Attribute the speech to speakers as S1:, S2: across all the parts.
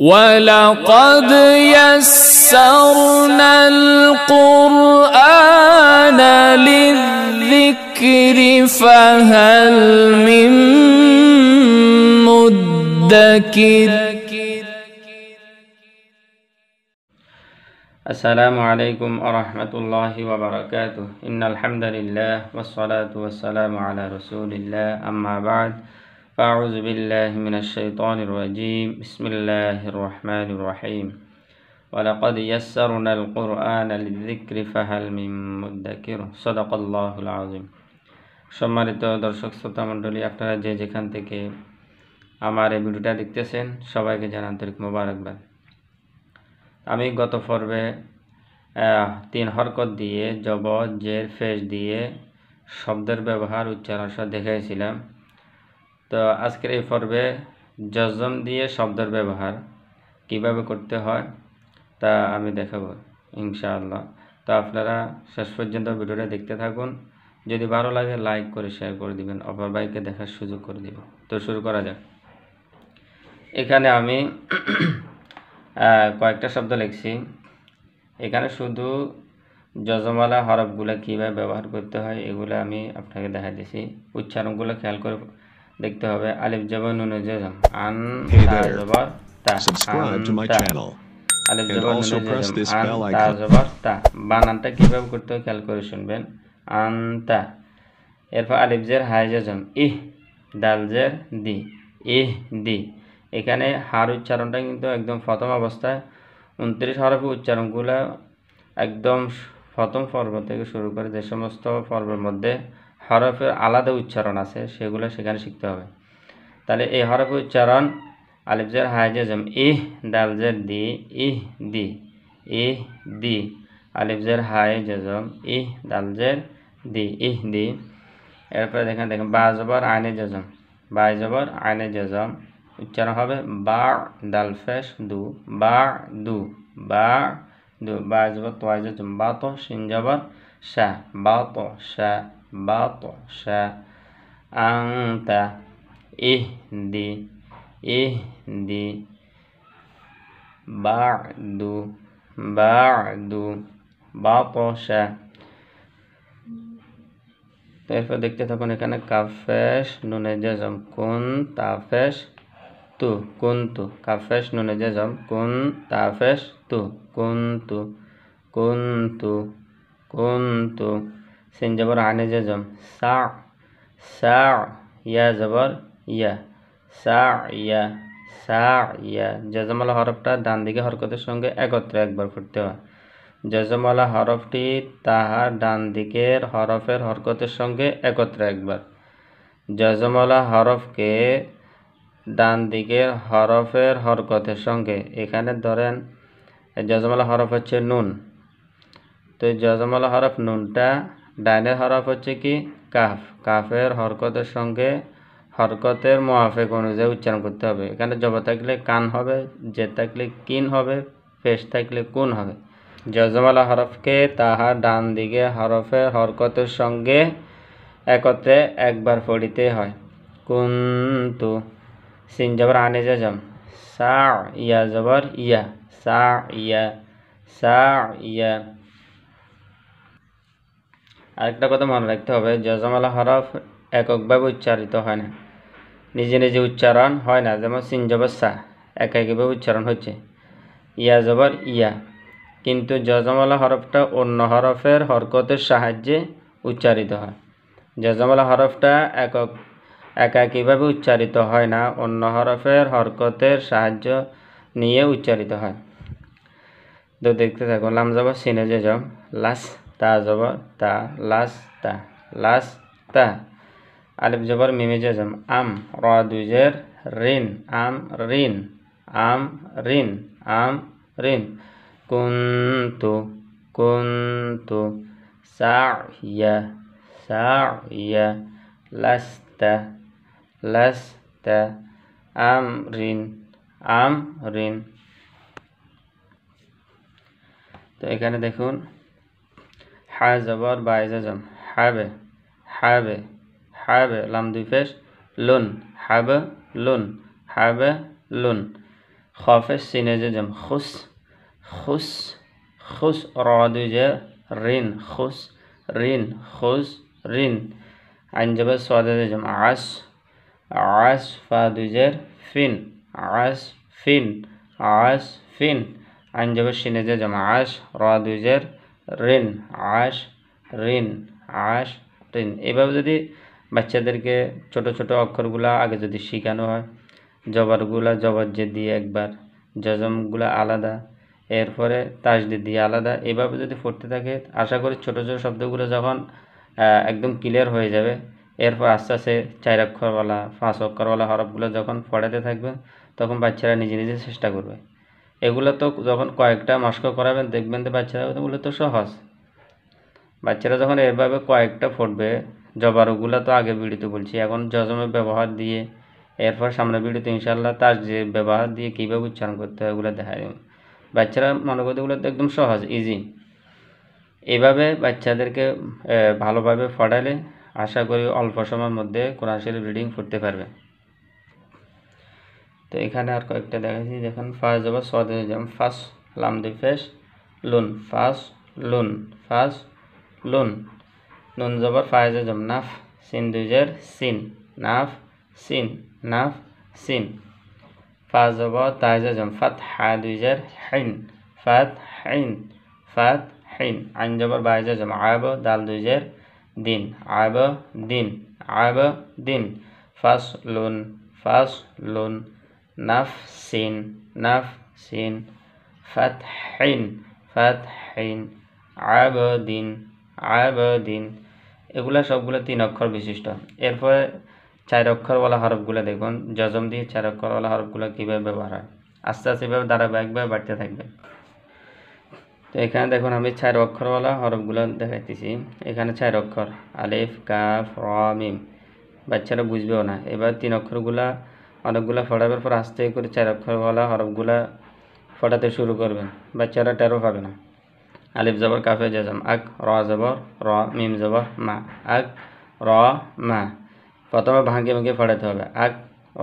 S1: ولقد يسرنا القرآن للذكر فهل من مدكر السلام عليكم ورحمة الله وبركاته إن الحمد لله والصلاة والسلام على رسول الله أما بعد أعوذ بالله من الشيطان الرجيم بسم الله الرحمن الرحيم ولقد يسرنا القرآن للذكر فهل من مدكر صدق الله العظيم সম্মানিত দর্শক শ্রোতা মণ্ডলী আপনারা যে যেখান থেকে আমার এই ভিডিওটা দেখতেছেন সবাইকে জান আন্তরিক মোবারকবাদ আমি গত পর্বে তিন হরকত দিয়ে জব জের ফেস দিয়ে শব্দের ব্যবহার উচ্চারণ সহ দেখাইছিলাম তো আজকের এই পর্বে জজম দিয়ে শব্দের ব্যবহার কিভাবে করতে হয় তা আমি দেখাবো ইনশাআল্লাহ তো আপনারা শেষ পর্যন্ত ভিডিওটা দেখতে থাকুন যদি ভালো লাগে লাইক করে শেয়ার করে দিবেন অপর বাইকে দেখার সুযোগ করে দিব তো শুরু করা যাক এখানে আমি কয়েকটা শব্দ লিখছি এখানে শুধু যজমালা হরফগুলো কীভাবে ব্যবহার করতে হয় এগুলো আমি আপনাকে দেখা দিছি উচ্চারণগুলো খেয়াল করে লিখতে হবে আলিফ জবর নুন জজম আন তা জবর তা সাবস্ক্রাইব টু মাই চ্যানেল আলিফ জবর নুন জজম আন তা জবর তা বানানটা কিভাবে করতে হয় খেয়াল করে শুনবেন আন তা এরপর আলিফ জের হাই জজম ই ডাল জের দি ই দি এখানে হার উচ্চারণটা কিন্তু একদম প্রথম অবস্থায় উনত্রিশ হরফে উচ্চারণগুলো একদম প্রথম পর্ব থেকে শুরু করে যে সমস্ত পর্বের মধ্যে হরফের আলাদা উচ্চারণ আছে সেগুলো সেখানে শিখতে হবে তাহলে এই হরফের উচ্চারণ আলিফজের হাইজেজম ইহ দালজের দি ইহ দি ইহ দি আলিফজের হাইজেজম ইহ দালজের দি ইহ দি এরপরে দেখেন দেখেন বা জবর আইনে জজম বা জবর আইনে জজম উচ্চারণ হবে বা দাল ফেস দু বা দু বা দু বা জবর তোয়াই জজম বা তো সিন জবর syah batu syah batu syah anta ihdi ihdi bardu bardu batu syah Therefore, dekhte thakun ne kana kafesh nune jazam kun tafesh tu kun tu kafesh nune jazam kun tafesh tu kun tu, kun tu. সিন জবর আনে যে জম সা সা ইয়া জবর ইয়া সা ইয়া সা ইয়া জজমালা হরফটা ডান দিকে হরকতের সঙ্গে একত্রে একবার ফুটতে হয় জজমালা হরফটি তাহার ডান দিকের হরফের হরকতের সঙ্গে একত্রে একবার জজমালা হরফকে ডান দিকের হরফের হরকতের সঙ্গে এখানে ধরেন জজমালা হরফ হচ্ছে নুন তো জজমাল হরফ নুনটা ডাইনের হরফ হচ্ছে কি কাফ কাফের হরকতের সঙ্গে হরকতের মোয়াফেক অনুযায়ী উচ্চারণ করতে হবে এখানে জব থাকলে কান হবে যে থাকলে কিন হবে পেশ থাকলে কোন হবে জজমালা হরফকে তাহার ডান দিকে হরফের হরকতের সঙ্গে একত্রে একবার পড়িতে হয় কুন্তু সিন জবর আনে জম সা ইয়া জবর ইয়া সা ইয়া সা ইয়া আরেকটা কথা মনে রাখতে হবে যজমালা হরফ এককভাবে উচ্চারিত হয় না নিজে নিজে উচ্চারণ হয় না যেমন সিন জবর সা একভাবে উচ্চারণ হচ্ছে ইয়া জবর ইয়া কিন্তু জজমালা হরফটা অন্য হরফের হরকতের সাহায্যে উচ্চারিত হয় জজমালা হরফটা একক একাকিভাবে উচ্চারিত হয় না অন্য হরফের হরকতের সাহায্য নিয়ে উচ্চারিত হয় তো দেখতে থাকো লামজাবা সিনে যে জম লাস ta zaba ta las ta las ta alif jabar mim jazm am ra dujer rin am rin am rin am rin kuntu kuntu sa'ya sa'ya lasta lasta am rin তো এখানে দেখুন حازبار زبر باعز زم حاب حبه لام دوی لون حاب لون حاب لون خافش سینه خس خس خس را رين خس رين خس رين عنجب سواده زم عس عس فا فين عس فين عس فين عنجب شینه زم عش را রেন আশ রেন আশ rain এভাবে যদি বাচ্চাদেরকে ছোট ছোট অক্ষরগুলা আগে যদি শেখানো হয় জবারগুলা জবর যে দিয়ে একবার যজমগুলা আলাদা এরপরে তাসদি দিয়ে আলাদা এভাবে যদি পড়তে থাকে আশা করি ছোট ছোট শব্দগুলো যখন একদম ক্লিয়ার হয়ে যাবে এরপর আস্তে আস্তে চার অক্ষরওয়ালা পাঁচ অক্ষরওয়ালা হরফগুলো যখন পড়াতে থাকবে তখন বাচ্চারা নিজে নিজে চেষ্টা করবে এগুলো তো যখন কয়েকটা মস্ক করাবেন দেখবেন তো বাচ্চারা ওগুলো তো সহজ বাচ্চারা যখন এভাবে কয়েকটা ফুটবে জবারগুলো তো আগে বিড়িতে বলছি এখন জজমের ব্যবহার দিয়ে এরপর সামনে বিড়িতে ইনশাল্লাহ তার যে ব্যবহার দিয়ে কীভাবে উচ্চারণ করতে হয় ওগুলো দেখা দেবেন বাচ্চারা মনে করতে ওগুলো তো একদম সহজ ইজি এভাবে বাচ্চাদেরকে ভালোভাবে ফটালে আশা করি অল্প সময়ের মধ্যে কোরআন শরীফ রিডিং করতে পারবে তো এখানে আর কয়েকটা দেখাচ্ছি দেখেন ফার্স্ট যাবো সদে যেমন ফার্স্ট লাম দি ফেস লুন ফার্স্ট লুন ফার্স্ট লুন নুন জবর ফায়জে জম নাফ সিন জের সিন নাফ সিন নাফ সিন ফা যাব তাইজে জম ফাত হা জের হিন ফাত হিন ফাত হিন আইন যাবার বাইজে জম আব দাল জের দিন আব দিন আব দিন ফাস লুন ফাস লুন নাফসিন নাফসিন ফাতহিন ফাতহিন আবদিন আবদিন এগুলা সবগুলো তিন অক্ষর বিশিষ্ট এরপরে চার অক্ষরওয়ালা হরফগুলো দেখুন যজম দিয়ে চার অক্ষরওয়ালা হরফগুলো কীভাবে ব্যবহার হয় আস্তে আস্তে এভাবে ধারাবাহিকভাবে বাড়তে থাকবে তো এখানে দেখুন আমি চার অক্ষরওয়ালা হরফগুলো দেখাইতেছি এখানে চার অক্ষর আলিফ কাফ র মিম বাচ্চারা বুঝবেও না এবার তিন অক্ষরগুলা হরফগুলা ফোটাবার পর আস্তে করে চার অক্ষরওয়ালা হরফগুলা ফটাতে শুরু করবেন বাচ্চারা টেরো পাবে না আলিফ জবর কাফে জাজম আক র জবর র মিম জবর মা আক র মা প্রথমে ভাঙ্গে ভাঙ্গে ফটাতে হবে আক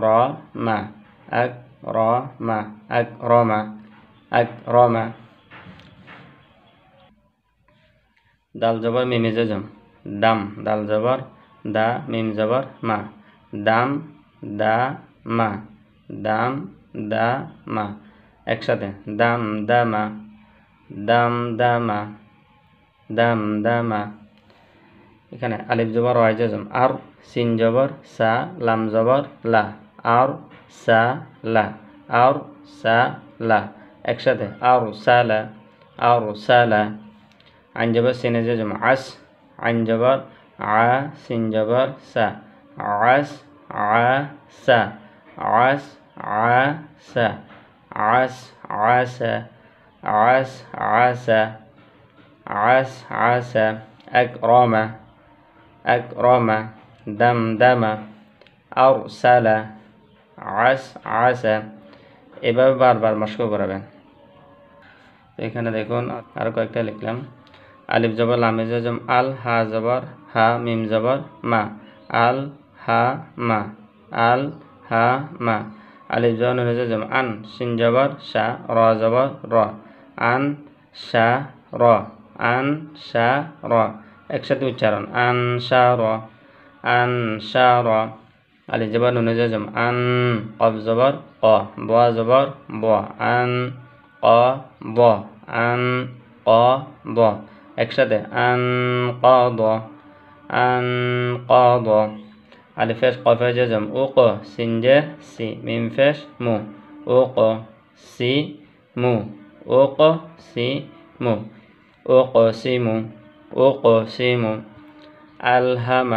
S1: র মা আক র মা আক র মা আক র মা দাল জবর মিমি জজম দাম দাল জবর দা মিম জবর মা দাম দা মা দাম দা মা একসাথে দাম দামা দাম দামা দাম দামা এখানে আলিফ জবর ওয়াইজ জম আর সিন জবর সা লাম জবর লা আর সা লা আর সা লা একসাথে আর সা লা আর সা লা আইন জবর সিনে জম আস আইন জবর আ সিন জবর সা আস আ সা আস আস আস আস আস আস আস আস أكرم أكرم دمدم أرسل عس عس এভাবে বারবার মস্ক করাবেন এখানে দেখুন আরো কয়েকটা লিখলাম আলিফ জবর লামিজ আল হা জবর হা মিম জবর মা আল হা মা আল হা মা আলিফ জন হয়েছে যেমন আন সিন জবর সা র জবর র আন সা র আন সা র একসাথে উচ্চারণ আন সা র আন সা র আলি জবর নুন যেমন আন কব জবর ক ব জবর ব আন ক ব আন ক ব একসাথে আন ক ব আন ক ব ألفاش قفا جزم اوق سنج سي منفاش مو اوق سي مو اوق سي مو اوق سي مو اوق سي مو ألهم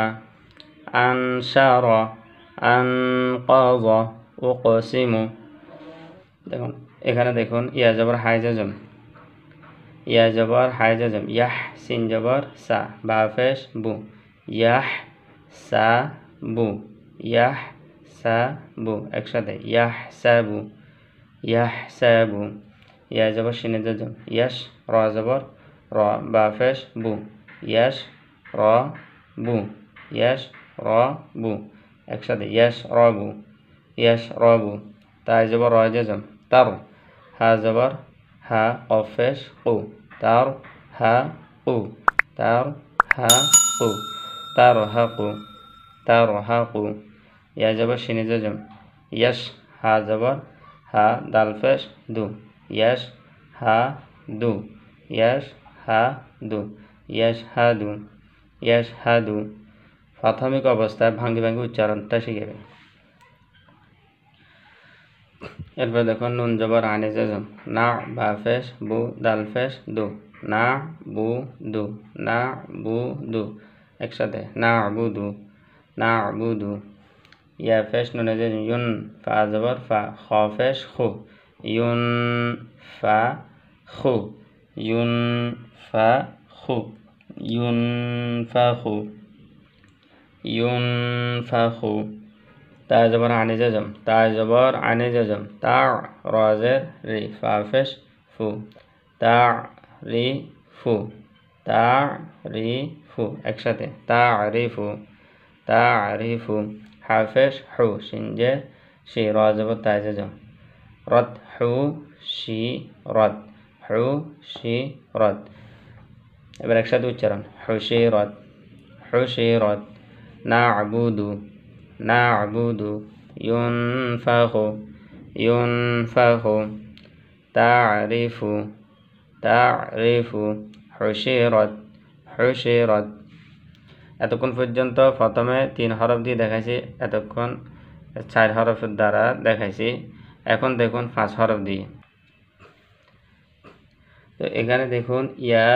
S1: أنشر أنقض أقسم দেখুন এখানে দেখুন ইয়া জবর হাইজাজম ইয়া জবর হাইজাজম ইয়াহ সিন জবর সা বা ফেশ বু ইয়াহ সা বু ইয়াহ সা বু একসাথে ইয়াহ সা বু ইয়াহ সা বু ইয়া যাব সিনে জজম ইয়াস র জবর র বা ফেস বু ইয়াস র বু ইয়াস র বু একসাথে ইয়াস র বু ইয়াস র বু তাই যাব র জজম তার হা জবর হা অ অফেস ও তার হা ও তার হা ও তার হা ও আর হাকু ইয়া জবর সিনেজে জুম ইয়েস হা জবর হা দাল ফেশ দু ইয়েস হা দু ইয়েস হা দু ইয়েস হা দু ইয়েস হা দু প্রাথমিক অবস্থায় ভাঙি ভাঙি উচ্চারণটা শিখেবে এবার দেখো নুন জবর আনেজে জুম না বা ফেশ বু দাল ফেশ দু না বু দু না বু দু একসাথে নাবুদু নাবুদু ইয়া ফেস নুনে যে ইউন ফা জবর ফা খ ফেস খু ইউন ফা খু ইউন ফা খু ইউন ফা খু ইউন ফা খু তা জবর আনে জজম তা জবর আনে জজম তা রজের রি ফা ফেস ফু তা রি ফু তা রি ফু একসাথে তা রি ফু تعرف حفش حو شنجة شيراز بتاعزة رد حو شي رد حو شي رد حو شي رد حو شي رد نعبد نعبد ينفخ ينفخ تعرف تعرف حشيرات حشيرات এতক্ষণ পর্যন্ত প্রথমে তিন হরফ দিয়ে দেখাইছি এতক্ষণ চার হরফের দ্বারা দেখাইছি এখন দেখুন পাঁচ হরফ দিয়ে তো এখানে দেখুন ইয়া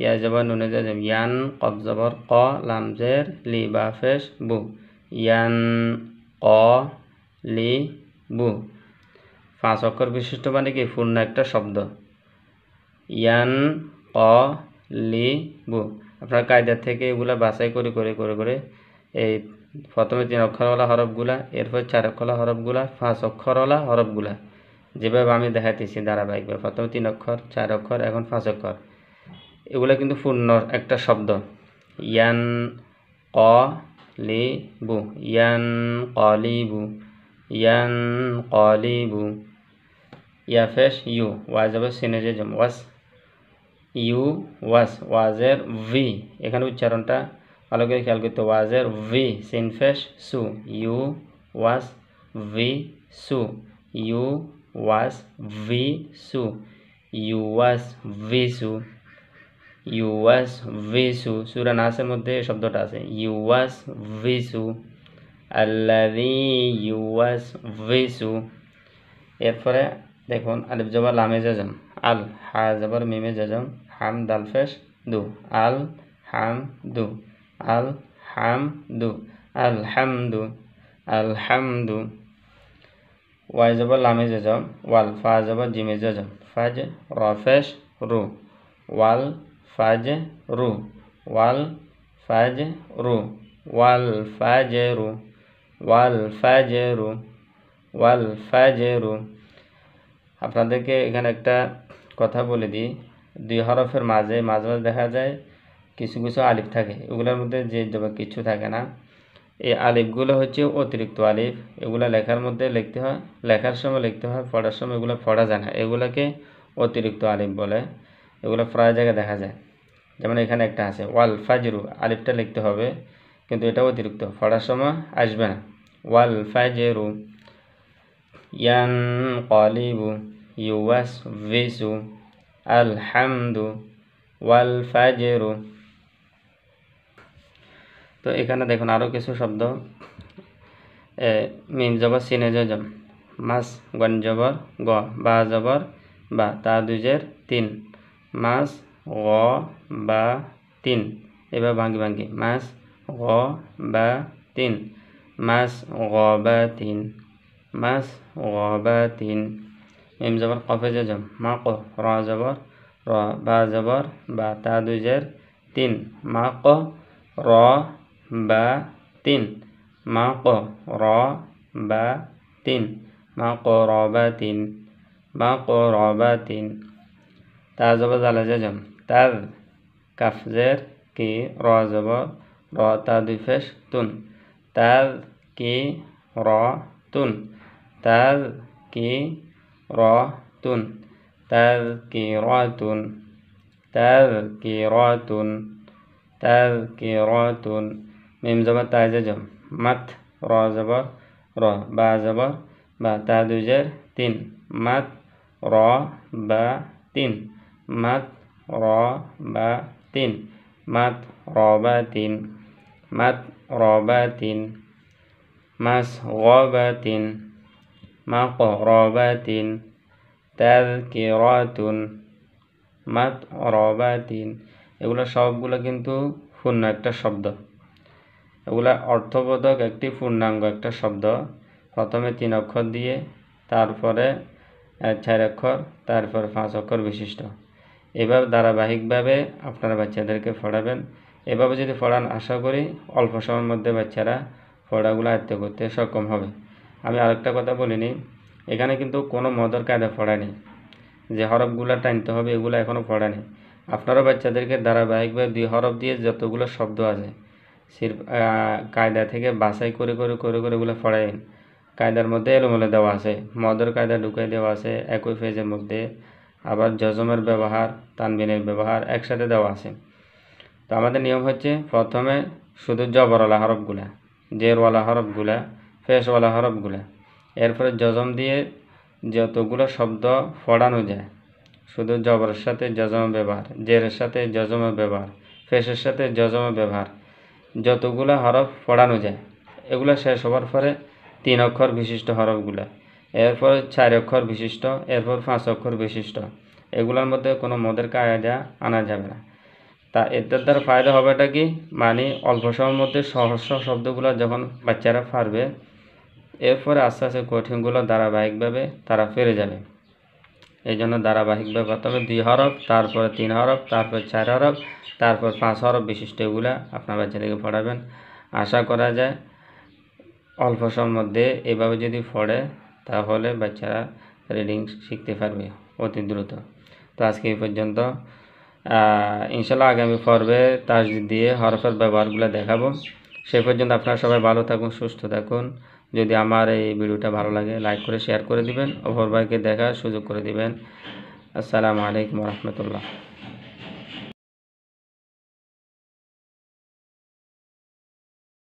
S1: ইয়া জবর নুনে ইয়ান কব জবর ক লামজের লি বা ফেস বু ইয়ান ক লি বু পাঁচ অক্ষর বিশিষ্ট মানে কি পূর্ণ একটা শব্দ ইয়ান ক লি বু আপনার কায়দার থেকে এগুলা বাছাই করে করে করে করে এই প্রথমে তিন অক্ষরওয়ালা হরফগুলা এরপর চার অক্ষরওয়ালা হরফগুলা পাঁচ অক্ষরওয়ালা হরফগুলা যেভাবে আমি দেখাতেছি ধারাবাহিকভাবে প্রথমে তিন অক্ষর চার অক্ষর এখন পাঁচ অক্ষর এগুলো কিন্তু পূর্ণ একটা শব্দ ইয়ান ক লি বু ইয়ান কলিবু ইয়ান কলিবু ইয়াফেশ ইউ ওয়াজ হবে সিনেজে জম ওয়াস ইউ ওয়াস ওয়াজের ভি এখানে উচ্চারণটা ভালো করে খেয়াল করতে ওয়াজের ভি সিনফেস সু ইউ ওয়াস ভি সু ইউ ওয়াস ভি সু ইউ ওয়াস ভি সু ইউ ওয়াস ভি সু সুরা নাসের মধ্যে শব্দটা আছে ইউ ওয়াস ভি সু আল্লাদি ইউ ওয়াস ভি সু এরপরে দেখুন আলিফ জবা লামে জজম আল হা জবর মিমে জজম হাম দাল ফেস দু আল হাম দু আল হাম দু আল হাম দু আল হাম দু ওয়াই জব লামে জজম ওয়াল ফা জব জিমে জজম ফাজ রফেস রু ওয়াল ফাজ রু ওয়াল ফাজ রু ওয়াল ফাজ রু ওয়াল ফাজ রু ওয়াল ফাজ রু আপনাদেরকে এখানে একটা কথা বলে দিই দুই হরফের মাঝে মাঝে মাঝে দেখা যায় কিছু কিছু আলিফ থাকে এগুলোর মধ্যে যে কিছু থাকে না এই আলিফগুলো হচ্ছে অতিরিক্ত আলিফ এগুলো লেখার মধ্যে লিখতে হয় লেখার সময় লিখতে হয় পড়ার সময় এগুলো পড়া যায় না এগুলোকে অতিরিক্ত আলিফ বলে এগুলো প্রায় জায়গায় দেখা যায় যেমন এখানে একটা আছে ওয়াল ফাজরু আলিফটা লিখতে হবে কিন্তু এটা অতিরিক্ত পড়ার সময় আসবে না ওয়াল ফাজেরু ينقلب يوسوس الحمد والفجر तो एखे देखो आो किस शब्द मीम जबर सीने जम मस गण जबर ग जबर बा दुजर तीन मस बा तीन एब भांगी भांगी मस ग तीन मस बा तीन মাস ওবাতিন এম জবর কফে জম মা ক র জবর র বা জবর বা তা দুই তিন মা ক র বা তিন মা ক র বা তিন মা ক র বা তিন মা ক র বা তিন তা জবর জালা জম তার কাফ জের কি র জবর র তা দুই ফেস তুন তার কি র তুন tadkiratun tadkiratun tadkiratun tadkiratun mim zaba ta jam mat ro zaba ro ba zaba ba ta dujar tin mat ro ba tin mat ro ba tin mat ro ba tin mat ro ba tin mas ba tin. مقربة تذكرة مقربة এগুলো সবগুলো কিন্তু পূর্ণ একটা শব্দ এগুলা অর্থবোধক একটি পূর্ণাঙ্গ একটা শব্দ প্রথমে তিন অক্ষর দিয়ে তারপরে চার অক্ষর তারপর পাঁচ অক্ষর বিশিষ্ট এভাবে ধারাবাহিকভাবে আপনারা বাচ্চাদেরকে পড়াবেন এভাবে যদি পড়ান আশা করি অল্প সময়ের মধ্যে বাচ্চারা পড়াগুলো আয়ত্ত করতে সক্ষম হবে আমি আরেকটা কথা বলিনি এখানে কিন্তু কোনো মদর কায়দা পড়ায়নি যে হরফগুলো টানতে হবে এগুলো এখনও পড়ায়নি আপনারা বাচ্চাদেরকে ধারাবাহিকভাবে দুই হরফ দিয়ে যতগুলো শব্দ আছে সির কায়দা থেকে বাছাই করে করে করে করে ওগুলো পড়াইন কায়দার মধ্যে এলোমেলো দেওয়া আছে মদর কায়দা ঢুকাই দেওয়া আছে একই ফেজের মধ্যে আবার জজমের ব্যবহার তানবিনের ব্যবহার একসাথে দেওয়া আছে তো আমাদের নিয়ম হচ্ছে প্রথমে শুধু জবরওয়ালা হরফগুলা জেরওয়ালা হরফগুলা ফেসওয়ালা হরফগুলো এরপরে যজম দিয়ে যতগুলো শব্দ ফড়ানো যায় শুধু জবরের সাথে যজম ব্যবহার জেরের সাথে যজম ব্যবহার ফেসের সাথে যজম ব্যবহার যতগুলো হরফ ফড়ানো যায় এগুলো শেষ হওয়ার পরে তিন অক্ষর বিশিষ্ট হরফগুলো এরপর চার অক্ষর বিশিষ্ট এরপর পাঁচ অক্ষর বিশিষ্ট এগুলোর মধ্যে কোনো মদের কায়দা আনা যাবে না তা এদের দ্বারা ফায়দা হবেটা কি মানে অল্প সময়ের মধ্যে সহস্র শব্দগুলো যখন বাচ্চারা ফারবে এরপরে আস্তে আস্তে কঠিনগুলো ধারাবাহিকভাবে তারা ফিরে যাবে এই জন্য ধারাবাহিকভাবে প্রথমে দুই হরফ তারপর তিন হরফ তারপর চার হরফ তারপর পাঁচ হরফ বিশিষ্ট এগুলো আপনার বাচ্চাদেরকে পড়াবেন আশা করা যায় অল্প সময়ের মধ্যে এভাবে যদি পড়ে তাহলে বাচ্চারা রিডিং শিখতে পারবে অতি দ্রুত তো আজকে এই পর্যন্ত ইনশাল্লাহ আগামী পর্বে তাস দিয়ে হরফের ব্যবহারগুলো দেখাবো সে পর্যন্ত আপনারা সবাই ভালো থাকুন সুস্থ থাকুন যদি আমার এই ভিডিওটা ভালো লাগে লাইক করে শেয়ার করে দিবেন অপর ভাইকে দেখার সুযোগ করে দিবেন আসসালামু আলাইকুম রহমতুল্লাহ